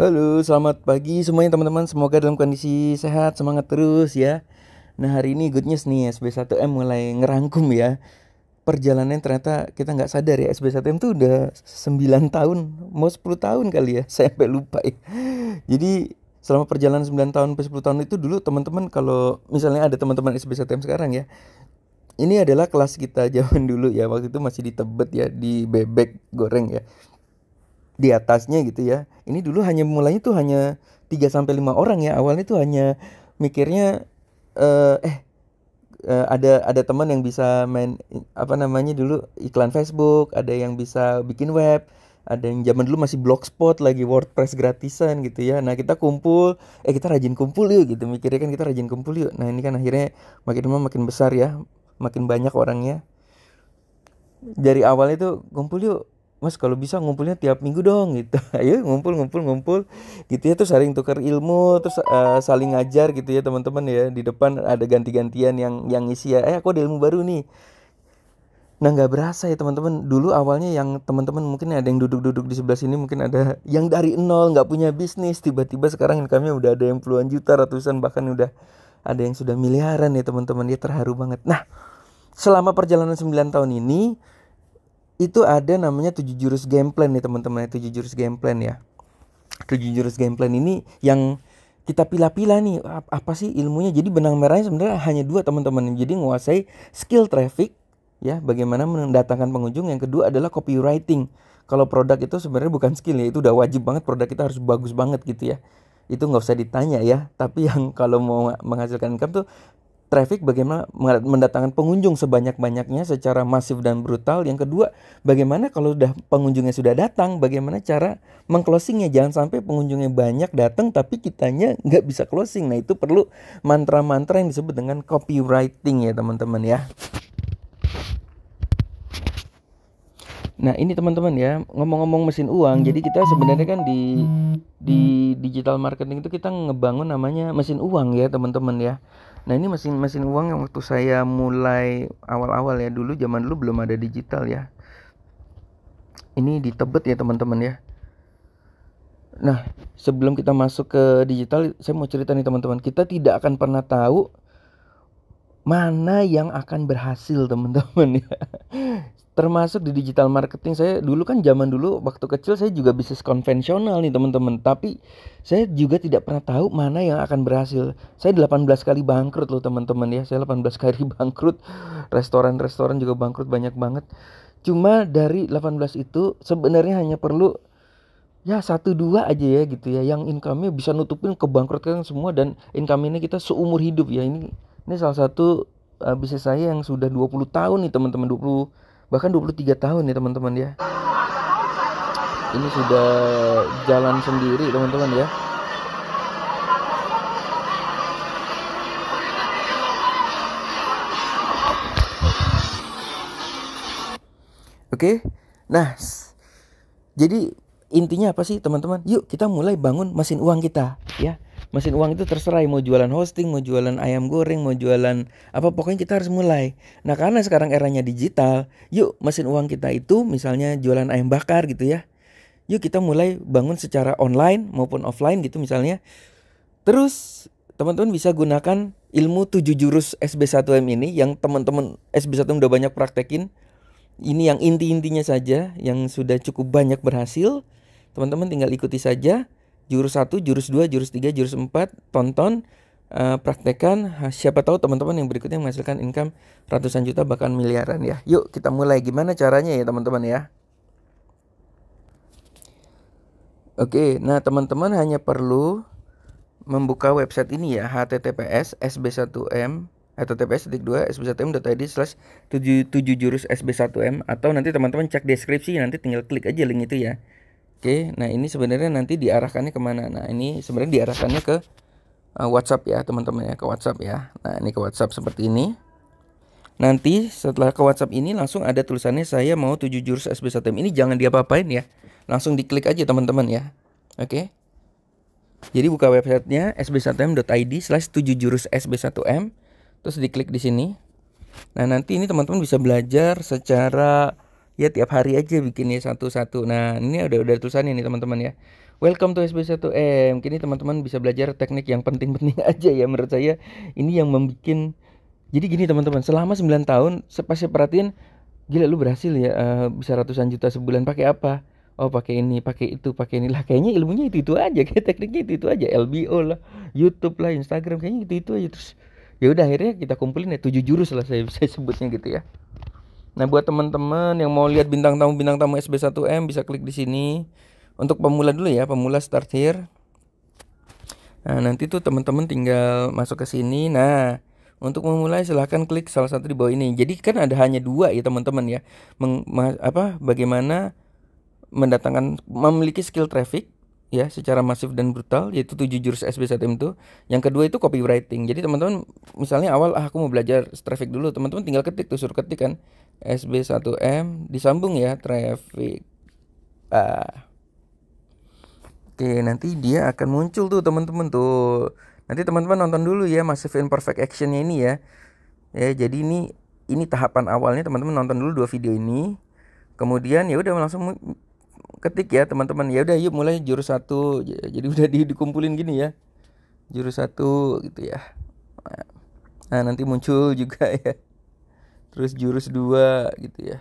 Halo, selamat pagi semuanya teman-teman. Semoga dalam kondisi sehat, semangat terus ya. Nah, hari ini good news nih, SB1M mulai ngerangkum ya. Perjalanan ternyata kita nggak sadar ya, SB1M tuh udah 9 tahun, mau 10 tahun kali ya. Saya sampai lupa ya. Jadi, selama perjalanan 9 tahun sampai 10 tahun itu dulu teman-teman kalau misalnya ada teman-teman SB1M sekarang ya, ini adalah kelas kita zaman dulu ya. Waktu itu masih di Tebet ya, di Bebek Goreng ya di atasnya gitu ya. Ini dulu hanya mulainya tuh hanya 3 sampai 5 orang ya. Awalnya tuh hanya mikirnya uh, eh uh, ada ada teman yang bisa main apa namanya dulu iklan Facebook, ada yang bisa bikin web, ada yang zaman dulu masih blogspot lagi WordPress gratisan gitu ya. Nah kita kumpul, eh kita rajin kumpul yuk gitu. Mikirnya kan kita rajin kumpul yuk. Nah ini kan akhirnya makin lama makin besar ya, makin banyak orangnya. Dari awal itu kumpul yuk mas kalau bisa ngumpulnya tiap minggu dong gitu ayo ngumpul ngumpul ngumpul gitu ya terus saling tukar ilmu terus uh, saling ngajar gitu ya teman-teman ya di depan ada ganti-gantian yang yang isi ya eh aku ada ilmu baru nih nah nggak berasa ya teman-teman dulu awalnya yang teman-teman mungkin ada yang duduk-duduk di sebelah sini mungkin ada yang dari nol nggak punya bisnis tiba-tiba sekarang kami udah ada yang puluhan juta ratusan bahkan udah ada yang sudah miliaran ya teman-teman dia ya. terharu banget nah selama perjalanan 9 tahun ini itu ada namanya tujuh jurus game plan nih teman-teman tujuh jurus game plan ya tujuh jurus game plan ini yang kita pilah-pilah nih apa sih ilmunya jadi benang merahnya sebenarnya hanya dua teman-teman jadi menguasai skill traffic ya bagaimana mendatangkan pengunjung yang kedua adalah copywriting kalau produk itu sebenarnya bukan skill ya itu udah wajib banget produk kita harus bagus banget gitu ya itu nggak usah ditanya ya tapi yang kalau mau menghasilkan income tuh Traffic bagaimana mendatangkan pengunjung sebanyak-banyaknya secara masif dan brutal. Yang kedua, bagaimana kalau udah pengunjungnya sudah datang, bagaimana cara mengclosingnya? Jangan sampai pengunjungnya banyak datang tapi kitanya nggak bisa closing. Nah itu perlu mantra-mantra yang disebut dengan copywriting ya teman-teman ya. Nah ini teman-teman ya ngomong-ngomong mesin uang, jadi kita sebenarnya kan di di digital marketing itu kita ngebangun namanya mesin uang ya teman-teman ya. Nah ini mesin-mesin uang yang waktu saya mulai awal-awal ya dulu zaman dulu belum ada digital ya. Ini di Tebet ya teman-teman ya. Nah sebelum kita masuk ke digital saya mau cerita nih teman-teman. Kita tidak akan pernah tahu mana yang akan berhasil teman-teman ya termasuk di digital marketing saya dulu kan zaman dulu waktu kecil saya juga bisnis konvensional nih teman-teman tapi saya juga tidak pernah tahu mana yang akan berhasil saya 18 kali bangkrut loh teman-teman ya saya 18 kali bangkrut restoran-restoran juga bangkrut banyak banget cuma dari 18 itu sebenarnya hanya perlu ya satu dua aja ya gitu ya yang income-nya bisa nutupin kebangkrutan semua dan income ini kita seumur hidup ya ini ini salah satu uh, bisnis saya yang sudah 20 tahun nih teman-teman 20 bahkan 23 tahun nih teman-teman ya ini sudah jalan sendiri teman-teman ya Oke, okay? nah jadi intinya apa sih teman-teman? Yuk kita mulai bangun mesin uang kita ya mesin uang itu terserah mau jualan hosting mau jualan ayam goreng mau jualan apa pokoknya kita harus mulai nah karena sekarang eranya digital yuk mesin uang kita itu misalnya jualan ayam bakar gitu ya yuk kita mulai bangun secara online maupun offline gitu misalnya terus teman-teman bisa gunakan ilmu tujuh jurus SB1M ini yang teman-teman SB1M udah banyak praktekin ini yang inti-intinya saja yang sudah cukup banyak berhasil teman-teman tinggal ikuti saja jurus 1, jurus 2, jurus 3, jurus 4, tonton, uh, eh, praktekan. Siapa tahu teman-teman yang berikutnya menghasilkan income ratusan juta bahkan miliaran ya. Yuk kita mulai gimana caranya ya teman-teman ya. Oke, nah teman-teman hanya perlu membuka website ini ya https sb1m atau https titik dua sb1m.id slash tujuh tujuh jurus sb1m atau nanti teman-teman cek deskripsi nanti tinggal klik aja link itu ya Oke, nah ini sebenarnya nanti diarahkannya kemana? Nah ini sebenarnya diarahkannya ke uh, WhatsApp ya teman-teman ya ke WhatsApp ya. Nah ini ke WhatsApp seperti ini. Nanti setelah ke WhatsApp ini langsung ada tulisannya saya mau 7 jurus sb 1 Ini jangan diapa-apain ya. Langsung diklik aja teman-teman ya. Oke. Jadi buka websitenya sb1m.id slash 7 jurus sb1m. Terus diklik di sini. Nah nanti ini teman-teman bisa belajar secara ya tiap hari aja bikinnya satu-satu nah ini udah udah tulisan ini teman-teman ya Welcome to SB1M Kini teman-teman bisa belajar teknik yang penting-penting aja ya Menurut saya ini yang membuat Jadi gini teman-teman Selama 9 tahun Pasti perhatiin Gila lu berhasil ya uh, Bisa ratusan juta sebulan pakai apa oh pakai ini pakai itu pakai ini lah kayaknya ilmunya itu itu aja kayak tekniknya itu itu aja LBO lah YouTube lah Instagram kayaknya itu itu aja terus ya udah akhirnya kita kumpulin ya tujuh jurus lah saya saya sebutnya gitu ya Nah, buat teman-teman yang mau lihat bintang tamu bintang tamu SB1M bisa klik di sini. Untuk pemula dulu ya, pemula start here. Nah, nanti tuh teman-teman tinggal masuk ke sini. Nah, untuk memulai silahkan klik salah satu di bawah ini. Jadi kan ada hanya dua ya teman-teman ya. Meng, apa bagaimana mendatangkan memiliki skill traffic ya secara masif dan brutal yaitu tujuh jurus SB1M itu. Yang kedua itu copywriting. Jadi teman-teman misalnya awal ah aku mau belajar traffic dulu, teman-teman tinggal ketik tuh suruh ketik kan SB1M disambung ya traffic. Ah. Oke, nanti dia akan muncul tuh teman-teman tuh. Nanti teman-teman nonton dulu ya Massive Imperfect Actionnya ini ya. Ya, jadi ini ini tahapan awalnya teman-teman nonton dulu dua video ini. Kemudian ya udah langsung ketik ya teman-teman ya udah yuk mulai jurus satu jadi udah di, dikumpulin gini ya jurus satu gitu ya nah nanti muncul juga ya terus jurus dua gitu ya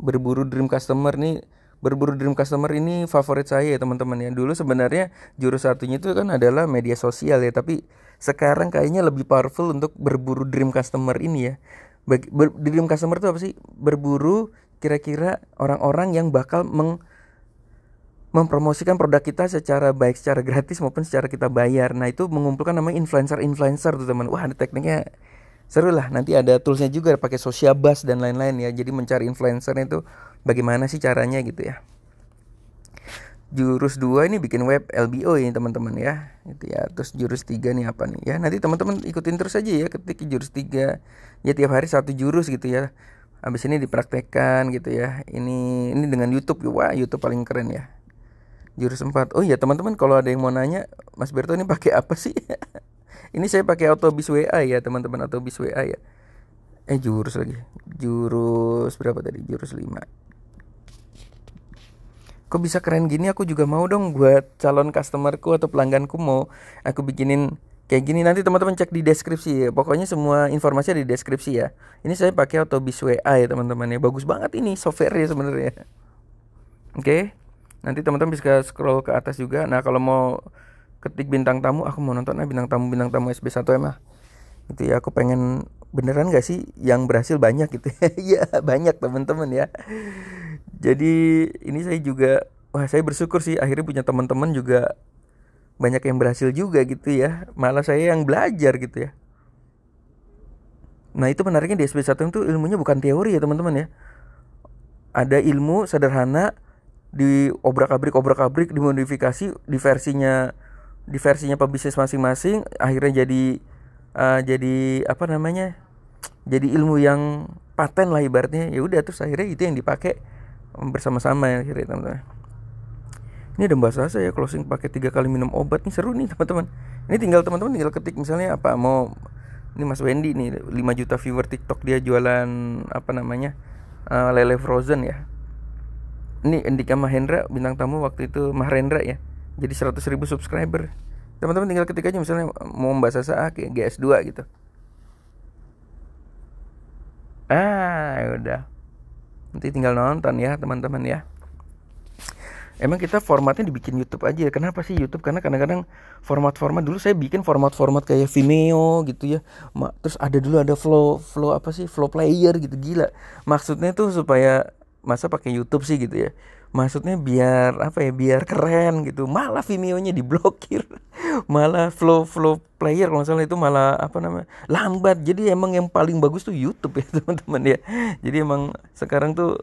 berburu dream customer nih berburu dream customer ini favorit saya ya teman-teman ya dulu sebenarnya jurus satunya itu kan adalah media sosial ya tapi sekarang kayaknya lebih powerful untuk berburu dream customer ini ya ber, dream customer itu apa sih berburu kira-kira orang-orang yang bakal meng mempromosikan produk kita secara baik secara gratis maupun secara kita bayar. Nah, itu mengumpulkan nama influencer-influencer tuh, teman. Wah, ada tekniknya seru lah. Nanti ada toolsnya juga pakai social bus dan lain-lain ya. Jadi mencari influencer itu bagaimana sih caranya gitu ya. Jurus dua ini bikin web LBO ini teman-teman ya. Gitu ya. Terus jurus tiga nih apa nih ya. Nanti teman-teman ikutin terus aja ya ketik jurus tiga Ya tiap hari satu jurus gitu ya habis ini dipraktekkan gitu ya ini ini dengan YouTube gitu. wah YouTube paling keren ya jurus 4 oh iya teman-teman kalau ada yang mau nanya Mas Berto ini pakai apa sih ini saya pakai autobis WA ya teman-teman autobis WA ya eh jurus lagi jurus berapa tadi jurus 5 kok bisa keren gini aku juga mau dong buat calon customerku atau pelangganku mau aku bikinin kayak gini nanti teman-teman cek di deskripsi ya. pokoknya semua informasinya di deskripsi ya ini saya pakai Autobis WA ya teman-teman ya bagus banget ini software ya sebenarnya oke nanti teman-teman bisa scroll ke atas juga nah kalau mau ketik bintang tamu aku mau nonton nah, bintang tamu bintang tamu SB1M itu gitu ya aku pengen beneran gak sih yang berhasil banyak gitu ya banyak teman-teman ya jadi ini saya juga wah saya bersyukur sih akhirnya punya teman-teman juga banyak yang berhasil juga gitu ya malah saya yang belajar gitu ya nah itu menariknya di SP1 itu ilmunya bukan teori ya teman-teman ya ada ilmu sederhana di obrak-abrik obrak-abrik dimodifikasi di versinya di versinya pebisnis masing-masing akhirnya jadi uh, jadi apa namanya jadi ilmu yang paten lah ibaratnya ya udah terus akhirnya itu yang dipakai bersama-sama ya akhirnya teman-teman ini ada bahasa saya closing pakai tiga kali minum obat nih seru nih teman-teman ini tinggal teman-teman tinggal ketik misalnya apa mau ini Mas Wendy nih 5 juta viewer TikTok dia jualan apa namanya uh, lele frozen ya ini Endika Mahendra bintang tamu waktu itu Mahendra ya jadi 100 ribu subscriber teman-teman tinggal ketik aja misalnya mau bahasa saya kayak GS2 gitu ah ya udah nanti tinggal nonton ya teman-teman ya emang kita formatnya dibikin YouTube aja ya? kenapa sih YouTube karena kadang-kadang format-format dulu saya bikin format-format kayak Vimeo gitu ya Ma terus ada dulu ada flow flow apa sih flow player gitu gila maksudnya tuh supaya masa pakai YouTube sih gitu ya maksudnya biar apa ya biar keren gitu malah Vimeo-nya diblokir malah flow flow player kalau salah itu malah apa namanya lambat jadi emang yang paling bagus tuh YouTube ya teman-teman ya jadi emang sekarang tuh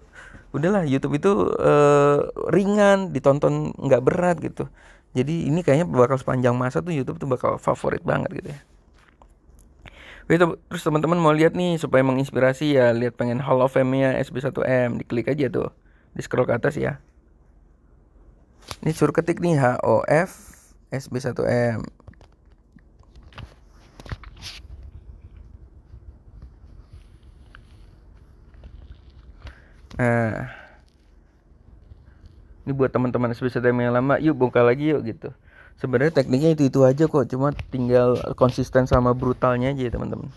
udahlah YouTube itu uh, ringan ditonton nggak berat gitu jadi ini kayaknya bakal sepanjang masa tuh YouTube tuh bakal favorit banget gitu ya Oke, terus teman-teman mau lihat nih supaya menginspirasi ya lihat pengen Hall of Fame-nya SB1M diklik aja tuh di scroll ke atas ya ini suruh ketik nih HOF SB1M nah ini buat teman-teman SPCTM yang lama yuk bongkar lagi yuk gitu sebenarnya tekniknya itu itu aja kok cuma tinggal konsisten sama brutalnya aja teman-teman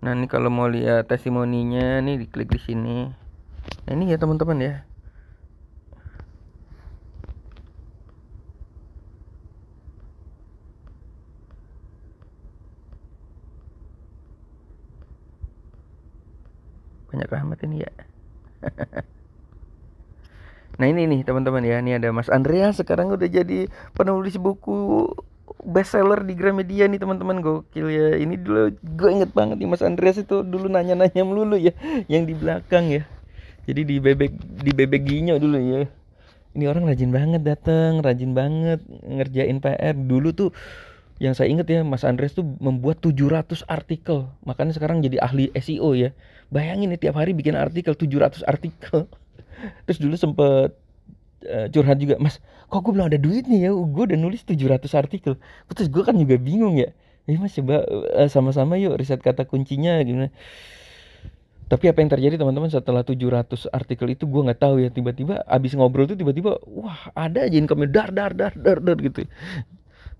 nah ini kalau mau lihat testimoninya nih diklik di sini nah ini ya teman-teman ya banyak rahmat ini ya nah ini nih teman-teman ya, ini ada Mas Andrea sekarang udah jadi penulis buku bestseller di Gramedia nih teman-teman gokil ya. Ini dulu gue inget banget nih Mas Andreas itu dulu nanya-nanya melulu ya, yang di belakang ya. Jadi di bebek di bebek ginyo dulu ya. Ini orang rajin banget dateng, rajin banget ngerjain PR. Dulu tuh yang saya ingat ya Mas Andres tuh membuat 700 artikel makanya sekarang jadi ahli SEO ya bayangin ya tiap hari bikin artikel 700 artikel terus dulu sempet uh, curhat juga Mas kok gue belum ada duit nih ya gue udah nulis 700 artikel terus gue kan juga bingung ya ya mas coba eh, sama-sama yuk riset kata kuncinya gimana tapi apa yang terjadi teman-teman setelah 700 artikel itu gue nggak tahu ya tiba-tiba abis ngobrol tuh tiba-tiba wah ada aja income dar dar dar dar dar gitu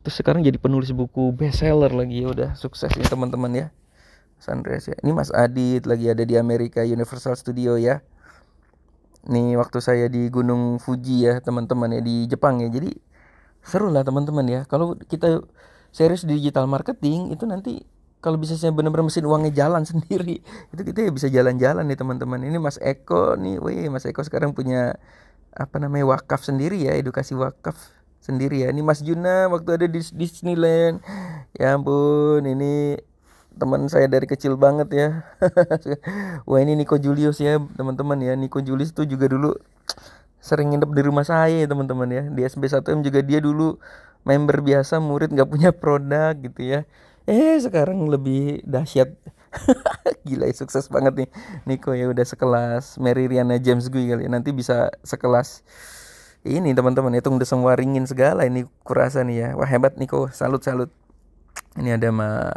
terus sekarang jadi penulis buku bestseller lagi ya udah sukses ya teman-teman ya Mas Andreas ya ini Mas Adit lagi ada di Amerika Universal Studio ya nih waktu saya di Gunung Fuji ya teman-teman ya di Jepang ya jadi seru lah teman-teman ya kalau kita serius di digital marketing itu nanti kalau bisa benar-benar mesin uangnya jalan sendiri itu kita ya bisa jalan-jalan nih teman-teman ini Mas Eko nih wih Mas Eko sekarang punya apa namanya wakaf sendiri ya edukasi wakaf sendiri ya ini Mas Juna waktu ada di Disneyland ya ampun ini teman saya dari kecil banget ya wah ini Nico Julius ya teman-teman ya Nico Julius tuh juga dulu sering nginep di rumah saya ya teman-teman ya di SB1M juga dia dulu member biasa murid nggak punya produk gitu ya eh sekarang lebih dahsyat gila ya sukses banget nih Nico ya udah sekelas Mary Riana James gue kali ya nanti bisa sekelas ini teman-teman itu udah semua ringin segala ini kurasa nih ya wah hebat Niko salut salut ini ada ma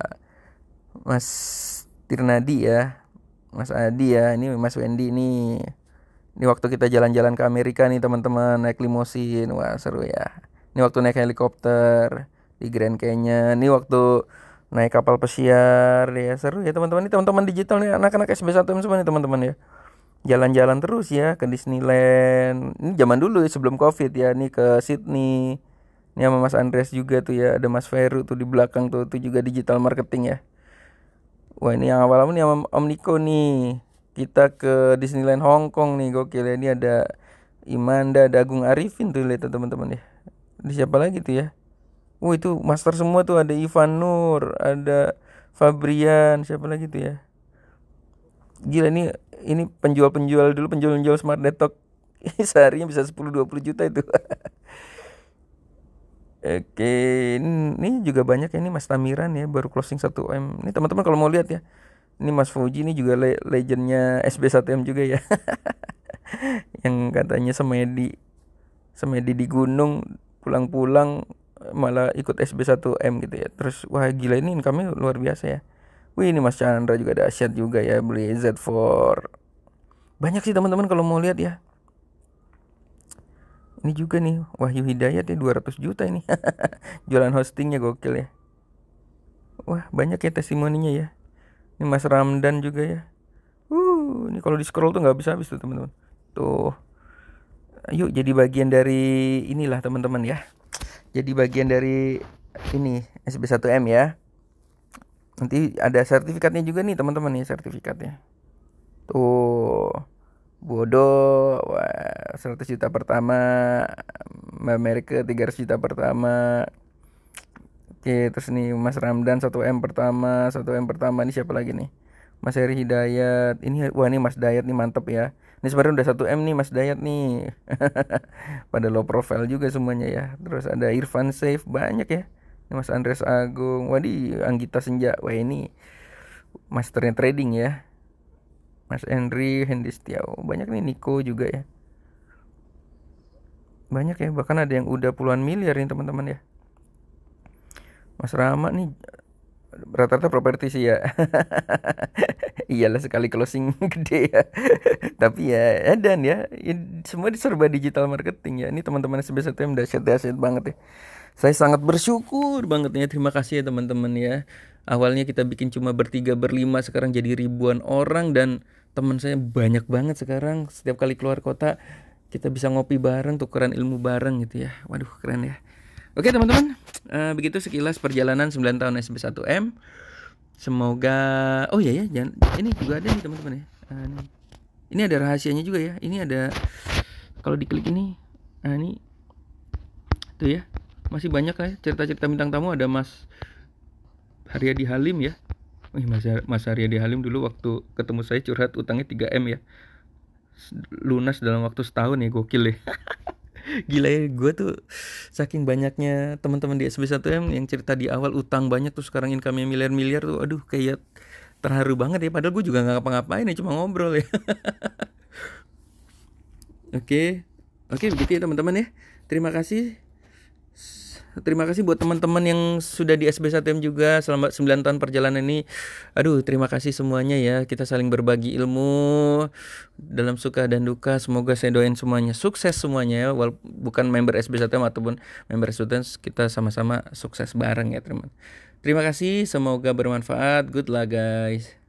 Mas Tirnadi ya Mas Adi ya ini Mas Wendy ini ini waktu kita jalan-jalan ke Amerika nih teman-teman naik limosin wah seru ya ini waktu naik helikopter di Grand Canyon ini waktu naik kapal pesiar ya seru ya teman-teman ini teman-teman digital nih anak-anak SB1M semua nih teman-teman ya jalan-jalan terus ya ke Disneyland. Ini zaman dulu ya sebelum Covid ya, nih ke Sydney. Ini sama Mas Andres juga tuh ya, ada Mas Feru tuh di belakang tuh, itu juga digital marketing ya. Wah, ini yang awal-awal nih sama Om Niko nih. Kita ke Disneyland Hong Kong nih, gokil ya. Ini ada Imanda, ada Agung Arifin tuh lihat teman-teman ya. Di siapa lagi tuh ya? Wah, itu master semua tuh ada Ivan Nur, ada Fabrian, siapa lagi tuh ya? Gila nih ini penjual-penjual dulu penjual-penjual smart detox seharinya bisa 10 20 juta itu. Oke, ini juga banyak ya ini Mas Tamiran ya baru closing 1M. Ini teman-teman kalau mau lihat ya. Ini Mas Fuji ini juga le legendnya SB1M juga ya. Yang katanya semedi semedi di gunung pulang-pulang malah ikut SB1M gitu ya. Terus wah gila ini income luar biasa ya. Wih ini Mas Chandra juga ada aset juga ya beli Z4. Banyak sih teman-teman kalau mau lihat ya. Ini juga nih Wahyu Hidayat ya 200 juta ini. Jualan hostingnya gokil ya. Wah banyak ya testimoninya ya. Ini Mas Ramdan juga ya. Uh, ini kalau di scroll tuh nggak bisa habis tuh teman-teman. Tuh. Yuk jadi bagian dari inilah teman-teman ya. Jadi bagian dari ini SB1M ya nanti ada sertifikatnya juga nih teman-teman nih sertifikatnya tuh bodoh wah 100 juta pertama Amerika 300 juta pertama Oke terus nih Mas Ramdan 1M pertama 1M pertama ini siapa lagi nih Mas Heri Hidayat ini wah ini Mas Dayat nih mantep ya ini sebenarnya udah 1M nih Mas Dayat nih pada low profile juga semuanya ya terus ada Irfan Safe banyak ya Mas Andres Agung Wadi Anggita Senja Wah ini masternya trading ya Mas Henry Hendy Setiaw banyak nih Niko juga ya banyak ya bahkan ada yang udah puluhan miliar nih teman-teman ya Mas Rama nih rata-rata properti sih ya iyalah sekali closing gede ya tapi ya, ya dan ya, ya semua diserba digital marketing ya ini teman-teman SBSTM dahsyat dahsyat banget ya saya sangat bersyukur banget ya. Terima kasih ya teman-teman ya. Awalnya kita bikin cuma bertiga berlima sekarang jadi ribuan orang dan teman saya banyak banget sekarang setiap kali keluar kota kita bisa ngopi bareng tukeran ilmu bareng gitu ya waduh keren ya oke teman-teman uh, begitu sekilas perjalanan 9 tahun SB1M semoga oh iya ya jangan ini juga ada nih teman-teman ya ini. Eh, ini ada rahasianya juga ya ini ada kalau diklik ini nah ini tuh ya masih banyak lah ya cerita-cerita bintang tamu ada Mas Haryadi Halim ya Wih, Mas, Mas Haryadi Halim dulu waktu ketemu saya curhat utangnya 3M ya lunas dalam waktu setahun ya gokil ya gila ya gue tuh saking banyaknya teman-teman di SB1M yang cerita di awal utang banyak tuh sekarang income-nya miliar-miliar tuh aduh kayak terharu banget ya padahal gue juga nggak ngapa-ngapain ya cuma ngobrol ya oke oke begitu ya teman-teman ya terima kasih Terima kasih buat teman-teman yang sudah di sb 1 juga selama 9 tahun perjalanan ini. Aduh, terima kasih semuanya ya. Kita saling berbagi ilmu dalam suka dan duka. Semoga saya doain semuanya sukses semuanya ya. Walau bukan member sb 1 ataupun member students, kita sama-sama sukses bareng ya, teman. Terima kasih, semoga bermanfaat. Good luck guys.